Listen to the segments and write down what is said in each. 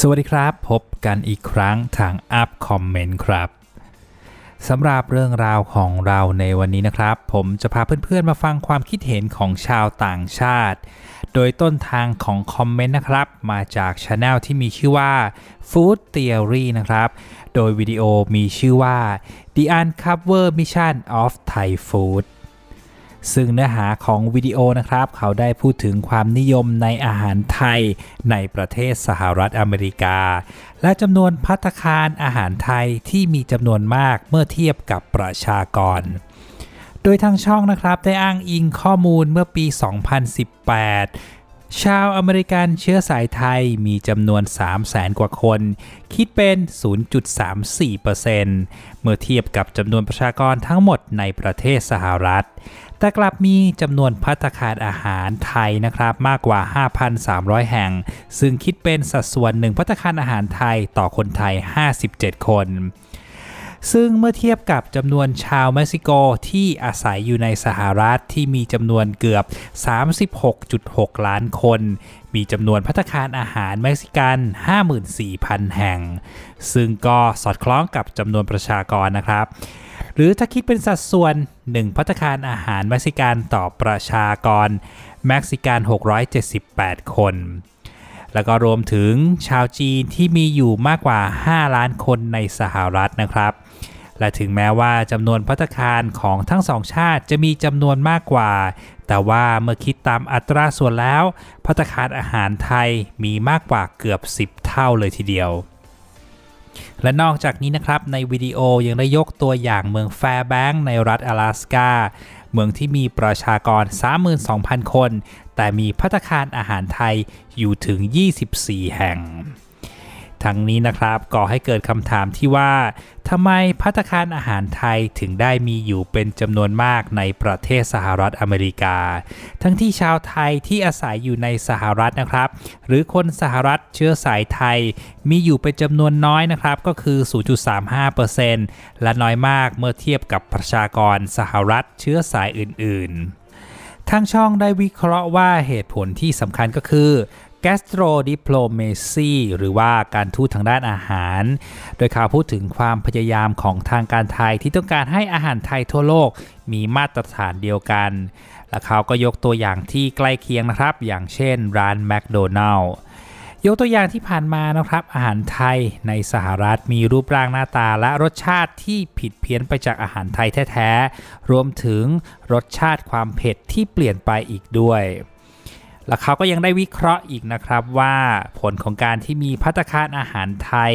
สวัสดีครับ พบกันอีกครั้งทาง Up Comment ครับสำหรับเรื่องราวของเราในวันนี้นะครับ ผมจะพาเพื่อนๆมาฟังความคิดเห็นของชาวต่างชาติ โดยต้นทางของคอมเมนต์นะครับมาจากช anel ที่มีชื่อว่า Food Theory นะครับโดยวิดีโอมีชื่อว่า The Uncover Mission of Thai Food ซึ่งเนื้อหาของวิดีโอนะครับ เขาได้พูดถึงความนิยมในอาหารไทย ในประเทศสหรัฐอเมริกา และจำนวนพัตคารอาหารไทยที่มีจำนวนมากเมื่อเทียบกับประชากร โดยทางช่องนะครับได้อ้างอิงข้อมูลเมื่อปี 2018ชาวอเมริกันเชื้อสายไทยมีจำนวน 3 0 0แสนกว่าคน คิดเป็น 0.34%เมื่อเทียบกับจำนวนประชากรทั้งหมดในประเทศสหรัฐ แต่กลับมีจำนวนพัตคารอาหารไทยนะครับมากกว่า 5,300 แห่ง ซึ่งคิดเป็นสัดส่วนหนึ่งพัตคารอาหารไทยต่อคนไทย 57 คนซึ่งเมื่อเทียบกับจำนวนชาวเม็กซิโกที่อาศัยอยู่ในสหรัฐที่มีจำนวนเกือบ 36.6 ล้านคน มีจำนวนพัตคารอาหารเม็กซิกัน 54,000 แห่ง ซึ่งก็สอดคล้องกับจำนวนประชากรนะครับ หรือถ้าคิดเป็นสัดส่วน 1 พัตคารอาหารเม็กซิกันต่อประชากร เม็กซิกัน 678 คน แล้วก็รวมถึงชาวจีนที่มีอยู่มากกว่า 5 ล้านคนในสหรัฐนะครับและถึงแม้ว่าจำนวนพัตคารของทั้งสองชาติจะมีจำนวนมากกว่า แต่ว่าเมื่อคิดตามอัตราส่วนแล้ว พัตคารอาหารไทยมีมากกว่าเกือบ10เท่าเลยทีเดียว และนอกจากนี้นะครับในวิดีโอยังได้ยกตัวอย่างเมืองแฟร์แบงค์ในรัฐ阿拉斯กาเมืองที่มีประชากร 32,000 คน แต่มีพัตคารอาหารไทยอยู่ถึง 24 แห่งทั้งนี้นะครับก่อให้เกิดคำถามที่ว่าทำไมพัตคารอาหารไทยถึงได้มีอยู่เป็นจำนวนมากในประเทศสหรัฐอเมริกา ทั้งที่ชาวไทยที่อาศัยอยู่ในสหรัฐนะครับ หรือคนสหรัฐเชื้อสายไทยมีอยู่เป็นจำนวนน้อยนะครับก็คือ 0.35%และน้อยมากเมื่อเทียบกับประชากรสหรัฐเชื้อสายอื่นๆทางช่องได้วิเคราะห์ว่าเหตุผลที่สำคัญก็คือ gastrodiplomacy หรือว่าการทูตทางด้านอาหาร โดยเขาพูดถึงความพยายามของทางการไทยที่ต้องการให้อาหารไทยทั่วโลกมีมาตรฐานเดียวกัน และเขาก็ยกตัวอย่างที่ใกล้เคียงนะครับ อย่างเช่นร้านแมคโดนัล์ยกตัวอย่างที่ผ่านมานะครับอาหารไทยในสหรัฐมีรูปร่างหน้าตาและรสชาติที่ผิดเพี้ยนไปจากอาหารไทยแท้ๆ รวมถึงรสชาติความเผ็ดที่เปลี่ยนไปอีกด้วย และเขาก็ยังได้วิเคราะห์อีกนะครับว่าผลของการที่มีพัตคารอาหารไทย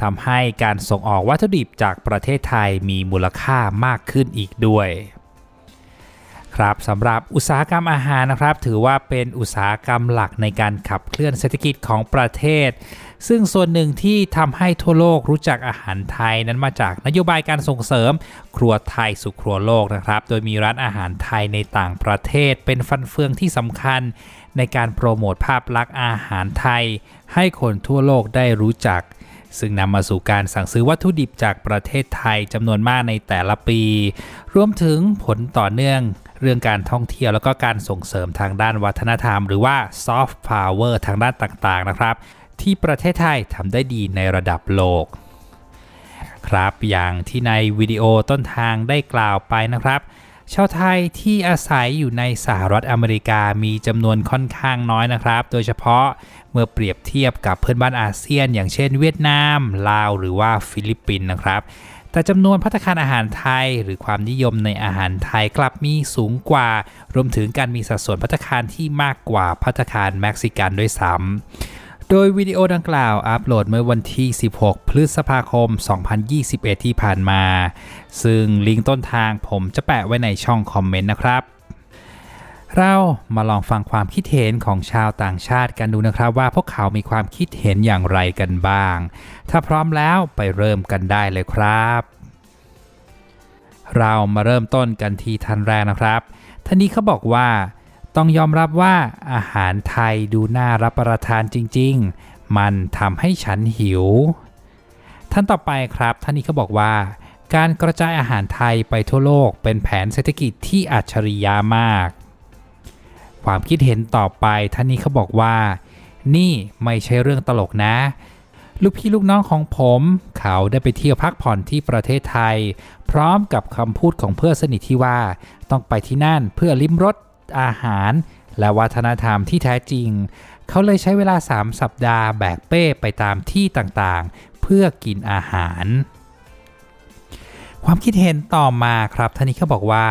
ทำให้การส่งออกวัตถุดิบจากประเทศไทยมีมูลค่ามากขึ้นอีกด้วยครับสำหรับอุตสาหกรรมอาหารนะครับ ถือว่าเป็นอุตสาหกรรมหลักในการขับเคลื่อนเศรษฐกิจของประเทศ ซึ่งส่วนหนึ่งที่ทำให้ทั่วโลกรู้จักอาหารไทย นั้นมาจากนโยบายการส่งเสริม ครัวไทยสู่ครัวโลกนะครับ โดยมีร้านอาหารไทยในต่างประเทศ เป็นฟันเฟืองที่สำคัญในการโปรโมทภาพลักษณ์อาหารไทย ให้คนทั่วโลกได้รู้จัก ซึ่งนำมาสู่การสั่งซื้อวัตถุดิบจากประเทศไทยจำนวนมากในแต่ละปีรวมถึงผลต่อเนื่องเรื่องการท่องเที่ยวแล้วก็การส่งเสริมทางด้านวัฒนธรรม หรือว่าซอฟต์พาวเวอร์ทางด้านต่างๆนะครับ ที่ประเทศไทยทำได้ดีในระดับโลก ครับอย่างที่ในวิดีโอต้นทางได้กล่าวไปนะครับชาวไทยที่อาศัยอยู่ในสหรัฐอเมริกามีจำนวนค่อนข้างน้อยนะครับ โดยเฉพาะเมื่อเปรียบเทียบกับเพื่อนบ้านอาเซียน อย่างเช่นเวียดนาม ลาวหรือว่าฟิลิปปินส์นะครับแต่จำนวนพัตคารอาหารไทยหรือความนิยมในอาหารไทยกลับมีสูงกว่ารวมถึงการมีสัดส่วนพัตคารที่มากกว่าพัตคารเม็กซิกันด้วยซ้ำโดยวิดีโอดังกล่าวอัปโหลดเมื่อวันที่ 16 พฤษภาคม 2021 ที่ผ่านมา ซึ่งลิงก์ต้นทางผมจะแปะไว้ในช่องคอมเมนต์นะครับเรามาลองฟังความคิดเห็นของชาวต่างชาติกันดูนะครับว่าพวกเขามีความคิดเห็นอย่างไรกันบ้าง ถ้าพร้อมแล้วไปเริ่มกันได้เลยครับ เรามาเริ่มต้นกันที่ท่านแรกนะครับท่านนี้เขาบอกว่า ต้องยอมรับว่าอาหารไทยดูน่ารับประทานจริง ๆ มันทำให้ฉันหิว ท่านต่อไปครับท่านนี้เขาบอกว่า การกระจายอาหารไทยไปทั่วโลก เป็นแผนเศรษฐกิจที่อัจฉริยะมากความคิดเห็นต่อไปท่านนี้เขาบอกว่า นี่ไม่ใช่เรื่องตลกนะ ลูกพี่ลูกน้องของผม เขาได้ไปเที่ยวพักผ่อนที่ประเทศไทย พร้อมกับคำพูดของเพื่อนสนิทที่ว่า ต้องไปที่นั่นเพื่อลิ้มรสอาหาร และวัฒนธรรมที่แท้จริงเขาเลยใช้เวลา3สัปดาห์แบกเป้ไปตามที่ต่างๆเพื่อกินอาหาร ความคิดเห็นต่อมาครับท่านนี้เขาบอกว่า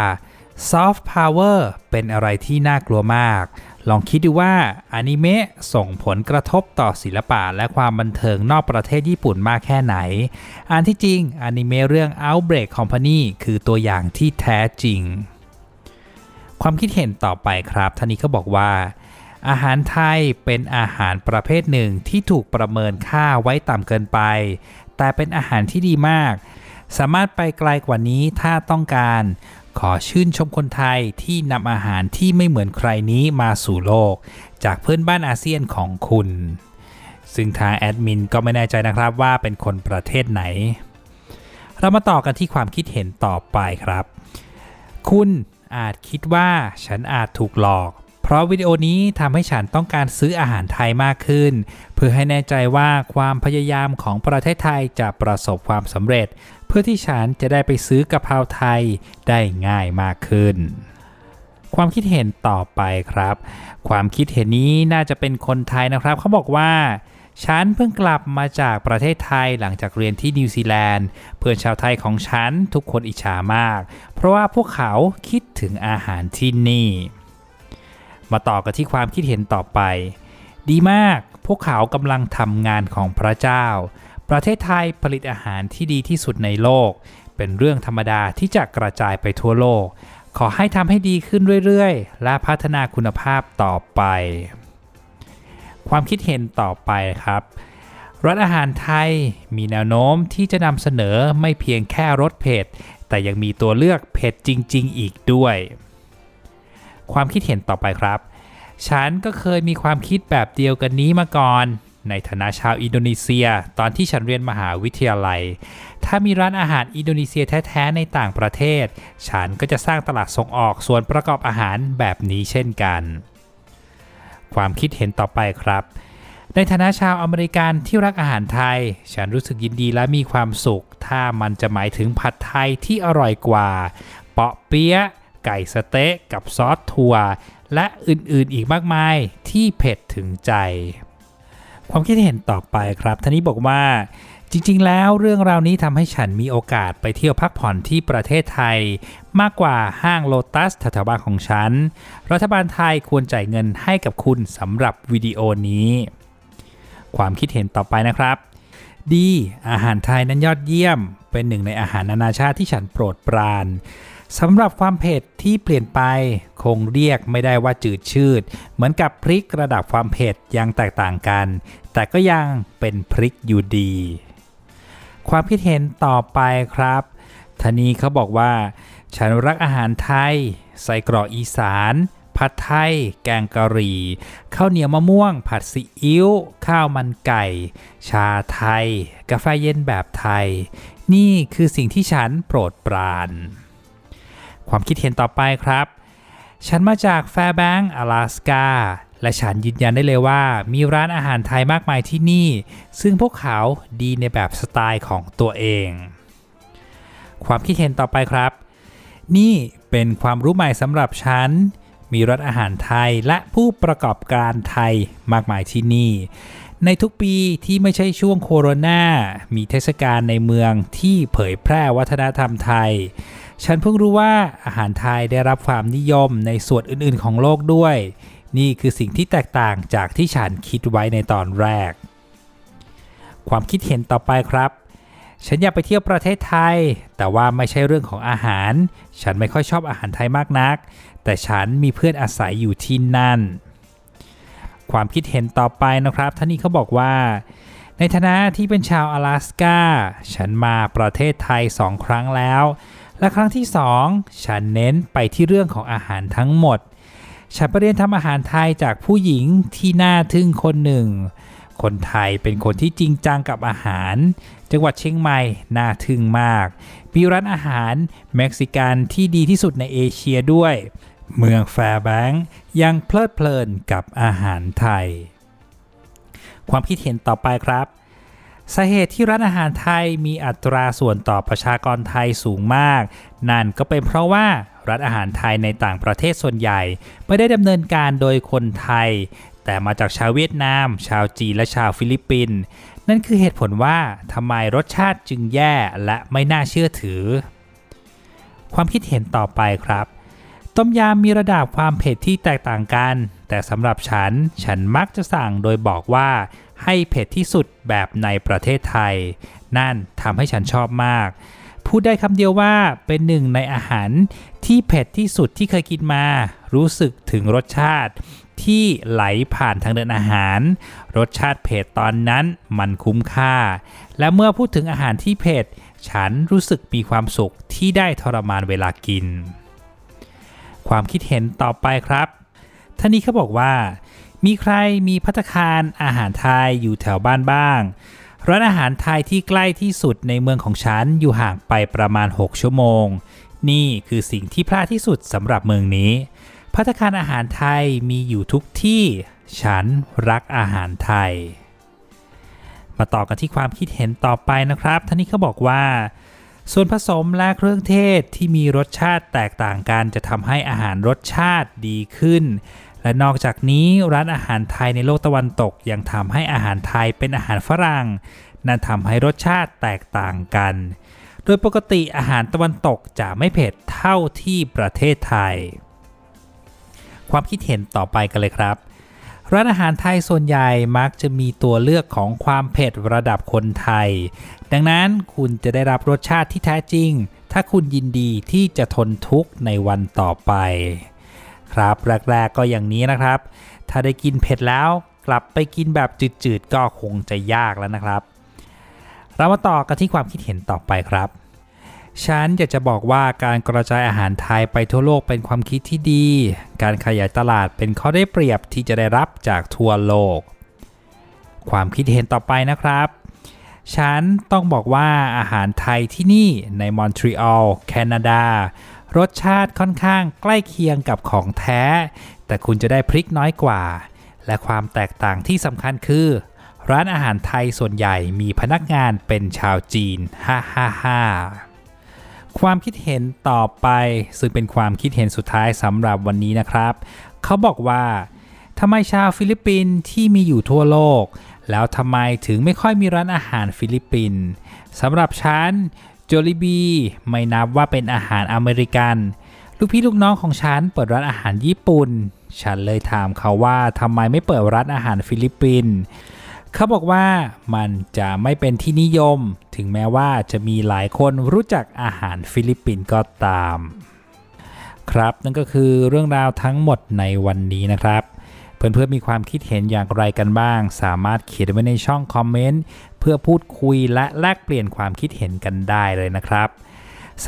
ซอฟต์พาวเวอร์เป็นอะไรที่น่ากลัวมาก ลองคิดดูว่าอนิเมะส่งผลกระทบต่อศิลปะและความบันเทิงนอกประเทศญี่ปุ่นมากแค่ไหน อันที่จริงอนิเมะเรื่อง Outbreak Company คือตัวอย่างที่แท้จริง ความคิดเห็นต่อไปครับท่านนี้เขาบอกว่า อาหารไทยเป็นอาหารประเภทหนึ่งที่ถูกประเมินค่าไว้ต่ำเกินไป แต่เป็นอาหารที่ดีมาก สามารถไปไกลกว่านี้ถ้าต้องการขอชื่นชมคนไทยที่นำอาหารที่ไม่เหมือนใครนี้มาสู่โลก จากเพื่อนบ้านอาเซียนของคุณ ซึ่งทางแอดมินก็ไม่แน่ใจนะครับว่าเป็นคนประเทศไหน เรามาต่อกันที่ความคิดเห็นต่อไปครับ คุณอาจคิดว่าฉันอาจถูกหลอก เพราะวิดีโอนี้ทำให้ฉันต้องการซื้ออาหารไทยมากขึ้น เพื่อให้แน่ใจว่าความพยายามของประเทศไทยจะประสบความสำเร็จเพื่อที่ฉันจะได้ไปซื้อกะเพราไทยได้ง่ายมากขึ้น ความคิดเห็นต่อไปครับ ความคิดเห็นนี้น่าจะเป็นคนไทยนะครับ เขาบอกว่า ฉันเพิ่งกลับมาจากประเทศไทยหลังจากเรียนที่นิวซีแลนด์ เพื่อนชาวไทยของฉันทุกคนอิจฉามาก เพราะว่าพวกเขาคิดถึงอาหารที่นี่ มาต่อกันที่ความคิดเห็นต่อไป ดีมากพวกเขากำลังทำงานของพระเจ้าประเทศไทยผลิตอาหารที่ดีที่สุดในโลก เป็นเรื่องธรรมดาที่จะกระจายไปทั่วโลก ขอให้ทำให้ดีขึ้นเรื่อยๆ และพัฒนาคุณภาพต่อไป ความคิดเห็นต่อไปครับร้านอาหารไทยมีแนวโน้มที่จะนำเสนอไม่เพียงแค่รสเผ็ดแต่ยังมีตัวเลือกเผ็ดจริงๆอีกด้วย ความคิดเห็นต่อไปครับ ฉันก็เคยมีความคิดแบบเดียวกันนี้มาก่อนในฐานะชาวอินโดนีเซียตอนที่ฉันเรียนมหาวิทยาลัย ถ้ามีร้านอาหารอินโดนีเซียแท้ๆในต่างประเทศ ฉันก็จะสร้างตลาดส่งออกส่วนประกอบอาหารแบบนี้เช่นกัน ความคิดเห็นต่อไปครับ ในฐานะชาวอเมริกันที่รักอาหารไทย ฉันรู้สึกยินดีและมีความสุข ถ้ามันจะหมายถึงผัดไทยที่อร่อยกว่า เปาะเปี๊ยะไก่สเต๊กกับซอสถั่วและอื่นๆอีกมากมายที่เผ็ดถึงใจความคิดเห็นต่อไปครับ ท่านนี้บอกว่าจริงๆแล้วเรื่องราวนี้ทำให้ฉันมีโอกาสไปเที่ยวพักผ่อนที่ประเทศไทย มากกว่าห้างโลตัสแถวบ้านของฉันรัฐบาลไทยควรจ่ายเงินให้กับคุณสำหรับวิดีโอนี้ ความคิดเห็นต่อไปนะครับ ดี อาหารไทยนั้นยอดเยี่ยม เป็นหนึ่งในอาหารนานาชาติที่ฉันโปรดปรานสำหรับความเผ็ดที่เปลี่ยนไป คงเรียกไม่ได้ว่าจืดชืด เหมือนกับพริกระดับความเผ็ดยังแตกต่างกัน แต่ก็ยังเป็นพริกอยู่ดี ความคิดเห็นต่อไปครับทานีเขาบอกว่า ฉันรักอาหารไทย ใส่กรอกอีสาน ผัดไทย แกงกะหรี่ ข้าวเหนียวมะม่วง ผัดซีอิ๊ว ข้าวมันไก่ ชาไทย กาแฟเย็นแบบไทย นี่คือสิ่งที่ฉันโปรดปรานความคิดเห็นต่อไปครับ ฉันมาจากแฟร์แบงก์阿拉斯กา และฉันยืนยันได้เลยว่ามีร้านอาหารไทยมากมายที่นี่ ซึ่งพวกเขาดีในแบบสไตล์ของตัวเอง ความคิดเห็นต่อไปครับ นี่เป็นความรู้ใหม่สำหรับฉัน มีร้านอาหารไทยและผู้ประกอบการไทยมากมายที่นี่ ในทุกปีที่ไม่ใช่ช่วงโควิดมีเทศกาลในเมืองที่เผยแพร่วัฒนธรรมไทยฉันเพิ่งรู้ว่าอาหารไทยได้รับความนิยมในส่วนอื่นๆของโลกด้วย นี่คือสิ่งที่แตกต่างจากที่ฉันคิดไว้ในตอนแรก ความคิดเห็นต่อไปครับ ฉันอยากไปเที่ยวประเทศไทย แต่ว่าไม่ใช่เรื่องของอาหาร ฉันไม่ค่อยชอบอาหารไทยมากนัก แต่ฉันมีเพื่อนอาศัยอยู่ที่นั่น ความคิดเห็นต่อไปนะครับ ท่านนี้เขาบอกว่า ในฐานะที่เป็นชาว阿拉สกาฉันมาประเทศไทยสองครั้งแล้วและครั้งที่ 2 ฉันเน้นไปที่เรื่องของอาหารทั้งหมด ฉันไปเรียนทำอาหารไทยจากผู้หญิงที่น่าทึ่งคนหนึ่ง คนไทยเป็นคนที่จริงจังกับอาหารจังหวัดเชียงใหม่น่าทึ่งมากมีร้านอาหารเม็กซิกันที่ดีที่สุดในเอเชียด้วย เมืองแฟร์แบงค์ยังเพลิดเพลินกับอาหารไทย ความคิดเห็นต่อไปครับสาเหตุที่ร้านอาหารไทยมีอัตราส่วนต่อประชากรไทยสูงมาก นั่นก็เป็นเพราะว่าร้านอาหารไทยในต่างประเทศส่วนใหญ่ไม่ได้ดำเนินการโดยคนไทย แต่มาจากชาวเวียดนาม ชาวจีนและชาวฟิลิปปินส์นั่นคือเหตุผลว่าทำไมรสชาติจึงแย่และไม่น่าเชื่อถือ ความคิดเห็นต่อไปครับต้มยำมีระดับความเผ็ดที่แตกต่างกัน แต่สำหรับฉันฉันมักจะสั่งโดยบอกว่าให้เผ็ดที่สุดแบบในประเทศไทย นั่นทำให้ฉันชอบมาก พูดได้คำเดียวว่าเป็นหนึ่งในอาหารที่ เผ็ดที่สุดที่เคยกินมา รู้สึกถึงรสชาติที่ไหลผ่านทางเดินอาหาร รสชาติเผ็ดตอนนั้นมันคุ้มค่า และเมื่อพูดถึงอาหารที่เผ็ด ฉันรู้สึกมีความสุขที่ได้ทรมานเวลากิน ความคิดเห็นต่อไปครับท่านนี้เขาบอกว่ามีใครมีพัตคารอาหารไทยอยู่แถวบ้านบ้างร้านอาหารไทยที่ใกล้ที่สุดในเมืองของฉันอยู่ห่างไปประมาณ6ชั่วโมงนี่คือสิ่งที่พลาดที่สุดสำหรับเมืองนี้พัตคารอาหารไทยมีอยู่ทุกที่ ฉันรักอาหารไทย มาต่อกันที่ความคิดเห็นต่อไปนะครับท่านนี้เขาบอกว่า ส่วนผสมและเครื่องเทศที่มีรสชาติแตกต่างกันจะทำให้อาหารรสชาติดีขึ้นและนอกจากนี้ร้านอาหารไทยในโลกตะวันตกยังทำให้อาหารไทยเป็นอาหารฝรั่ง นั่นทำให้รสชาติแตกต่างกัน โดยปกติอาหารตะวันตกจะไม่เผ็ดเท่าที่ประเทศไทย ความคิดเห็นต่อไปกันเลยครับ ร้านอาหารไทยส่วนใหญ่มักจะมีตัวเลือกของความเผ็ดระดับคนไทย ดังนั้นคุณจะได้รับรสชาติที่แท้จริง ถ้าคุณยินดีที่จะทนทุกข์ในวันต่อไปครับแรกๆก็อย่างนี้นะครับ ถ้าได้กินเผ็ดแล้วกลับไปกินแบบจืดๆก็คงจะยากแล้วนะครับเรามาต่อกันที่ความคิดเห็นต่อไปครับ ฉันอยากจะบอกว่าการกระจายอาหารไทยไปทั่วโลกเป็นความคิดที่ดี การขยายตลาดเป็นข้อได้เปรียบที่จะได้รับจากทั่วโลก ความคิดเห็นต่อไปนะครับ ฉันต้องบอกว่าอาหารไทยที่นี่ในมอนทรีออลแคนาดารสชาติค่อนข้างใกล้เคียงกับของแท้ แต่คุณจะได้พริกน้อยกว่า และความแตกต่างที่สำคัญคือ ร้านอาหารไทยส่วนใหญ่มีพนักงานเป็นชาวจีนฮ่าฮ่าฮ่าความคิดเห็นต่อไปซึ่งเป็นความคิดเห็นสุดท้ายสำหรับวันนี้นะครับ เขาบอกว่าทำไมชาวฟิลิปปินส์ที่มีอยู่ทั่วโลก แล้วทำไมถึงไม่ค่อยมีร้านอาหารฟิลิปปินส์สำหรับฉันจลิบีไม่นับว่าเป็นอาหารอเมริกัน ลูกพี่ลูกน้องของฉันเปิดร้านอาหารญี่ปุ่น ฉันเลยถามเขาว่าทำไมไม่เปิดร้านอาหารฟิลิปปินส์เขาบอกว่ามันจะไม่เป็นที่นิยม ถึงแม้ว่าจะมีหลายคนรู้จักอาหารฟิลิปปินส์ก็ตาม ครับนั่นก็คือเรื่องราวทั้งหมดในวันนี้นะครับเพื่อนๆมีความคิดเห็นอย่างไรกันบ้าง สามารถเขียนไว้ในช่องคอมเมนต์เพื่อพูดคุยและแลกเปลี่ยนความคิดเห็นกันได้เลยนะครับ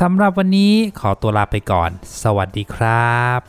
สำหรับวันนี้ขอตัวลาไปก่อน สวัสดีครับ